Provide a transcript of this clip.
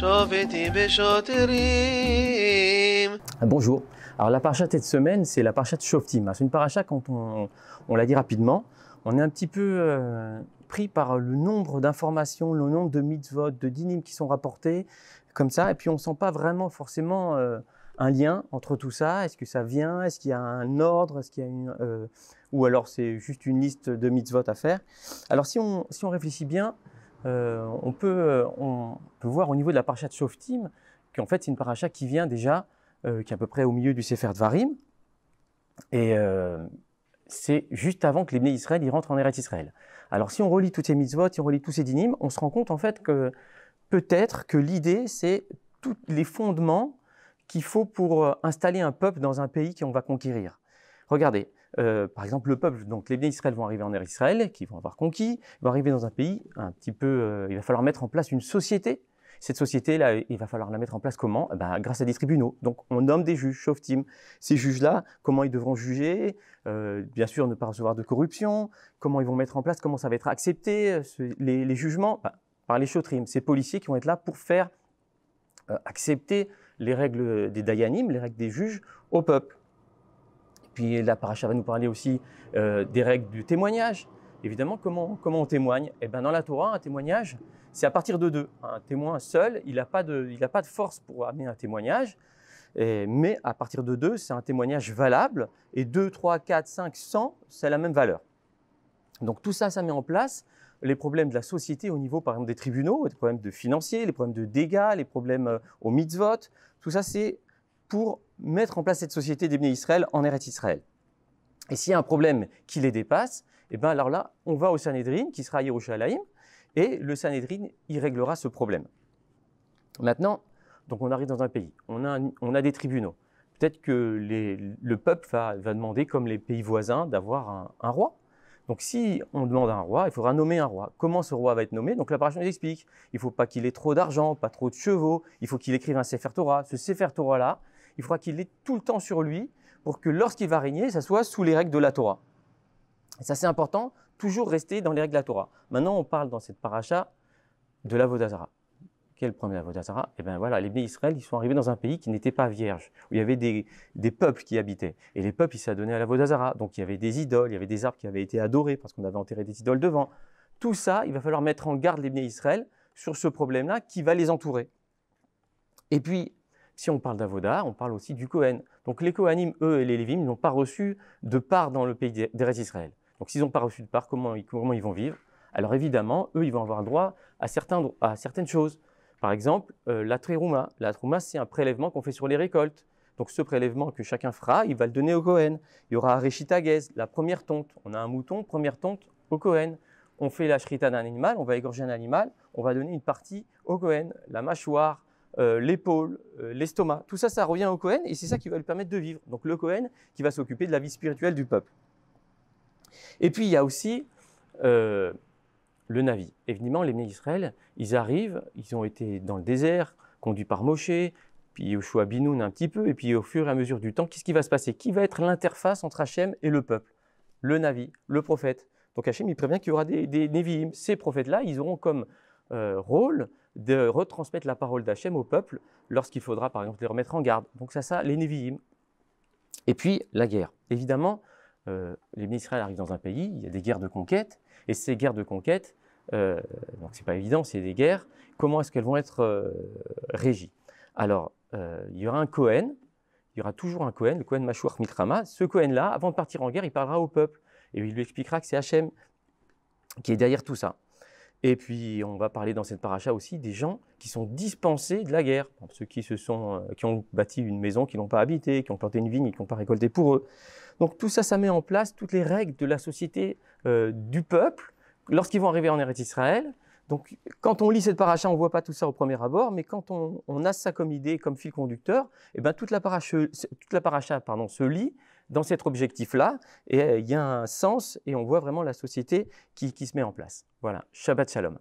Ah, bonjour. Alors la parachat cette semaine, c'est la parachat Shoftim. C'est une paracha, quand on, on, l'a dit rapidement, on est un petit peu euh, pris par le nombre d'informations, le nombre de mitzvot, de dinim qui sont rapportés, comme ça, et puis on ne sent pas vraiment forcément euh, un lien entre tout ça. Est-ce que ça vient Est-ce qu'il y a un ordre ce qu'il a une, euh, Ou alors c'est juste une liste de mitzvot à faire Alors si si on réfléchit bien, euh, on, peut, euh, on peut voir au niveau de la paracha de Shoftim qu'en fait c'est une paracha qui vient déjà, euh, qui est à peu près au milieu du Sefer Dvarim, et c'est juste avant que les Israël y rentrent en Eretz Israël. Alors si on relit toutes ces mitzvot, si on relit tous ces dinim, on se rend compte en fait que peut-être que l'idée c'est tous les fondements qu'il faut pour installer un peuple dans un pays qu'on va conquérir. Regardez, euh, par exemple, le peuple, donc les bénis Israël vont arriver en Air Israël, qui vont avoir conquis, vont arriver dans un pays un petit peu, euh, il va falloir mettre en place une société. Cette société-là, il va falloir la mettre en place comment eh ben, Grâce à des tribunaux. Donc, on nomme des juges, Shoftim. Ces juges-là, comment ils devront juger euh, Bien sûr, ne pas recevoir de corruption. Comment ils vont mettre en place Comment ça va être accepté les, jugements ben, Par les shoftim, ces policiers qui vont être là pour faire accepter les règles des Dayanim, les règles des juges, au peuple. Puis la paracha va nous parler aussi euh, des règles du témoignage. Évidemment, comment, comment on témoigne Eh bien, dans la Torah, un témoignage, c'est à partir de deux. Un témoin seul, il n'a pas, de, il pas de force pour amener un témoignage. mais à partir de deux, c'est un témoignage valable. Et deux, trois, quatre, cinq, cent, c'est la même valeur. Donc tout ça, ça met en place les problèmes de la société au niveau, par exemple, des tribunaux, les problèmes de financiers, les problèmes de dégâts, les problèmes euh, au mitzvot. Tout ça, c'est pour mettre en place cette société d'Ebné Israël en Eretz Israël. Et s'il y a un problème qui les dépasse, et eh bien alors là, on va au Sanhedrin, qui sera à Yerushalayim, et le Sanhedrin y réglera ce problème. Maintenant, donc on arrive dans un pays, on a, des tribunaux. Peut-être que le peuple va, demander, comme les pays voisins, d'avoir un, roi. Donc si on demande un roi, il faudra nommer un roi. Comment ce roi va être nommé Donc la nous explique. Il ne faut pas qu'il ait trop d'argent, pas trop de chevaux. Il faut qu'il écrive un Sefer Torah. Ce Sefer Torah-là, il faudra qu'il l'ait tout le temps sur lui pour que lorsqu'il va régner, ça soit sous les règles de la Torah. Et ça, c'est important, toujours rester dans les règles de la Torah. Maintenant, on parle dans cette paracha de la Vodazara. Quel premier la zara Eh bien voilà, les Israël, ils sont arrivés dans un pays qui n'était pas vierge, où il y avait des, peuples qui habitaient. Et les peuples, ils s'adonnaient à la Vodazara. Donc il y avait des idoles, il y avait des arbres qui avaient été adorés parce qu'on avait enterré des idoles devant. Tout ça, il va falloir mettre en garde les bénis Israël sur ce problème-là qui va les entourer. Et puis, si on parle d'Avoda, on parle aussi du Kohen. Donc les Kohanim, eux, et les Lévim n'ont pas reçu de part dans le pays d'Eretz Israël. Donc s'ils n'ont pas reçu de part, comment ils, vont vivre Alors évidemment, eux, ils vont avoir droit à, certains, à certaines choses. Par exemple, euh, la Trerouma. La c'est un prélèvement qu'on fait sur les récoltes. Donc ce prélèvement que chacun fera, il va le donner au Kohen. Il y aura Areshitagez, la première tonte. On a un mouton, première tonte au Kohen. On fait la shrita d'un animal, on va égorger un animal, on va donner une partie au Kohen. La mâchoire, euh, l'épaule, euh, l'estomac, tout ça, ça revient au Cohen et c'est ça qui va lui permettre de vivre. Donc le Cohen qui va s'occuper de la vie spirituelle du peuple. Et puis il y a aussi euh, le Navi. Évidemment, les d'Israël, ils arrivent, ils ont été dans le désert, conduits par Moshe, puis Yoshua Binoun un petit peu, et puis au fur et à mesure du temps, qu'est-ce qui va se passer Qui va être l'interface entre Hachem et le peuple Le Navi, le prophète. Donc Hachem, il prévient qu'il y aura des, des Ces prophètes-là, ils auront comme euh, rôle de retransmettre la parole d'Hachem au peuple lorsqu'il faudra, par exemple, les remettre en garde. Donc, ça, ça, les Nevi'im. Et puis, la guerre. Évidemment, euh, les ministres arrivent dans un pays, il y a des guerres de conquête, et ces guerres de conquête, euh, donc c'est pas évident, c'est des guerres, comment est-ce qu'elles vont être euh, régies Alors, il y aura un Cohen, il y aura toujours un Cohen, le Cohen Mashouar Mitrama. Ce Cohen-là, avant de partir en guerre, il parlera au peuple, et il lui expliquera que c'est Hachem qui est derrière tout ça. Et puis, on va parler dans cette paracha aussi des gens qui sont dispensés de la guerre. Ceux qui, se sont, euh, qui ont bâti une maison, qui n'ont pas habité, qui ont planté une vigne qui n'ont pas récolté pour eux. Donc, tout ça, ça met en place toutes les règles de la société euh, du peuple lorsqu'ils vont arriver en Eretz Israël. Donc, quand on lit cette paracha, on ne voit pas tout ça au premier abord, mais quand on, a ça comme idée, comme fil conducteur, et eh bien toute la paracha, toute la paracha se lit dans cet objectif-là. Et euh, il y a un sens et on voit vraiment la société qui, qui se met en place. Voilà, Shabbat Shalom.